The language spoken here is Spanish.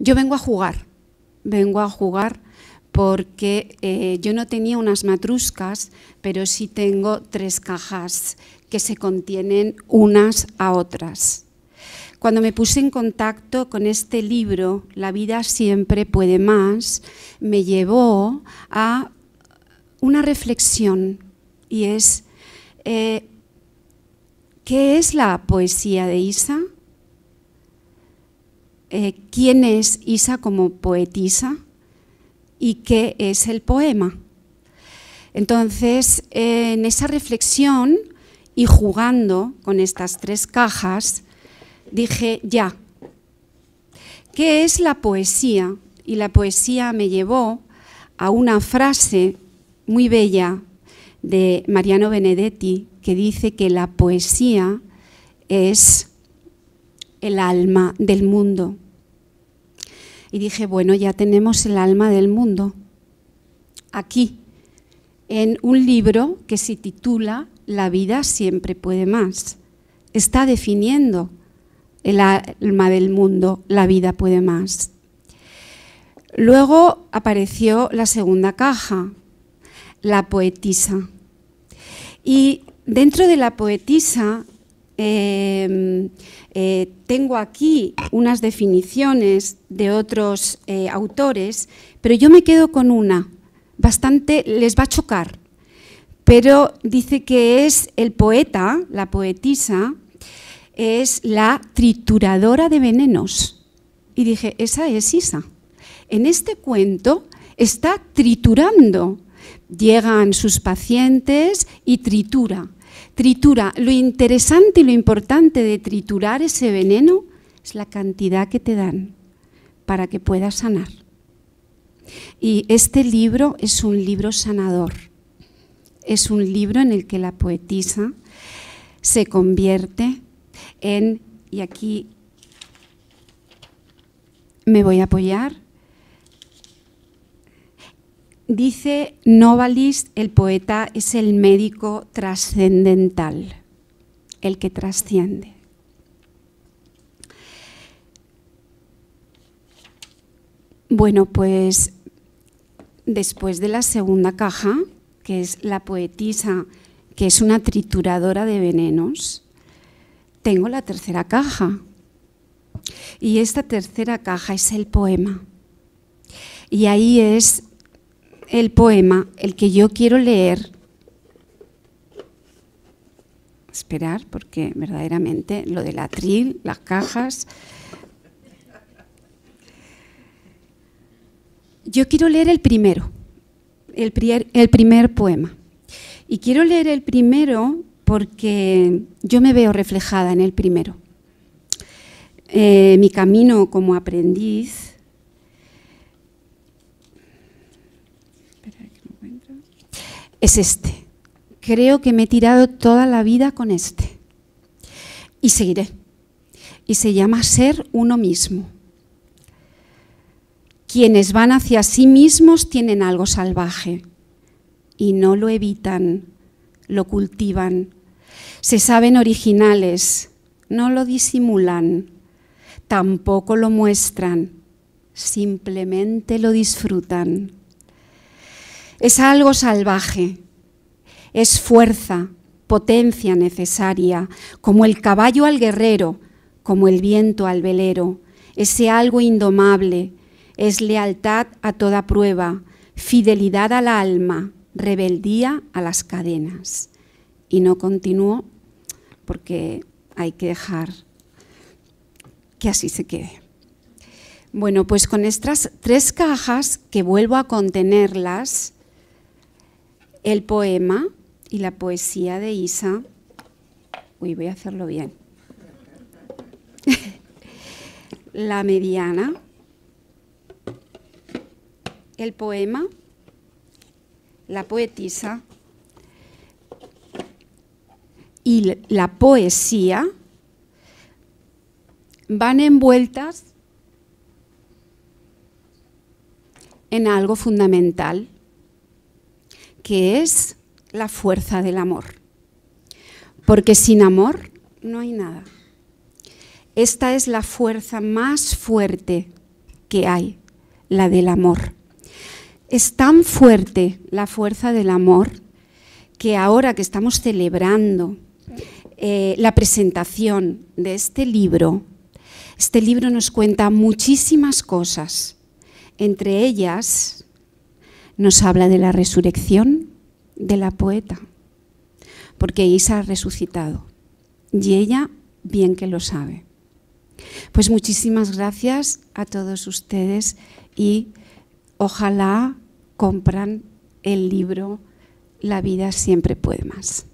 Yo vengo a jugar, vengo a jugar porque eh, yo no tenía unas matruscas, pero sí tengo tres cajas que se contienen unas a otras. Cuando me puse en contacto con este libro, La vida siempre puede más, me llevó a una reflexión y es, eh, ¿qué es la poesía de Isa? Eh, quién es Isa como poetisa y qué es el poema. Entonces, eh, en esa reflexión y jugando con estas tres cajas, dije, ya, ¿qué es la poesía? Y la poesía me llevó a una frase muy bella de Mariano Benedetti que dice que la poesía es el alma del mundo y dije, bueno, ya tenemos el alma del mundo aquí, en un libro que se titula La vida siempre puede más. Está definiendo el alma del mundo, la vida puede más. Luego apareció la segunda caja, la poetisa. Y dentro de la poetisa Em, eh, tengo aquí unas definiciones de otros eh, autores, pero yo me quedo con una, bastante les va a chocar, pero dice que es el poeta, la poetisa, es la trituradora de venenos. Y dije, esa es Isa. En este cuento está triturando Llegan sus pacientes y tritura. Tritura. Lo interesante y lo importante de triturar ese veneno es la cantidad que te dan para que puedas sanar. Y este libro es un libro sanador. Es un libro en el que la poetisa se convierte en, y aquí me voy a apoyar, Dice Novalis, el poeta es el médico trascendental, el que trasciende. Bueno, pues después de la segunda caja, que es la poetisa, que es una trituradora de venenos, tengo la tercera caja. Y esta tercera caja es el poema. Y ahí es el poema, el que yo quiero leer, esperar, porque verdaderamente lo del atril, las cajas. Yo quiero leer el primero, el primer, poema. Y quiero leer el primero porque yo me veo reflejada en el primero. Eh, mi camino como aprendiz es este. Creo que me he tirado toda la vida con este. Y seguiré. Y se llama ser uno mismo. Quienes van hacia sí mismos tienen algo salvaje y no lo evitan, lo cultivan. Se saben originales, no lo disimulan, tampoco lo muestran, simplemente lo disfrutan. Es algo salvaje, es fuerza, potencia necesaria, como el caballo al guerrero, como el viento al velero, ese algo indomable, es lealtad a toda prueba, fidelidad al alma, rebeldía a las cadenas. Y no continúo porque hay que dejar que así se quede. Bueno, pues con estas tres cajas, que vuelvo a contenerlas, el poema y la poesía de Isa, uy, voy a hacerlo bien. la mediana, el poema, la poetisa y la poesía van envueltas en algo fundamental que es la fuerza del amor. Porque sin amor no hay nada. Esta es la fuerza más fuerte que hay, la del amor. Es tan fuerte la fuerza del amor que ahora que estamos celebrando eh, la presentación de este libro, este libro nos cuenta muchísimas cosas, entre ellas nos habla de la resurrección de la poeta, porque Isa ha resucitado y ella bien que lo sabe. Pues muchísimas gracias a todos ustedes y ojalá compran el libro La vida siempre puede más.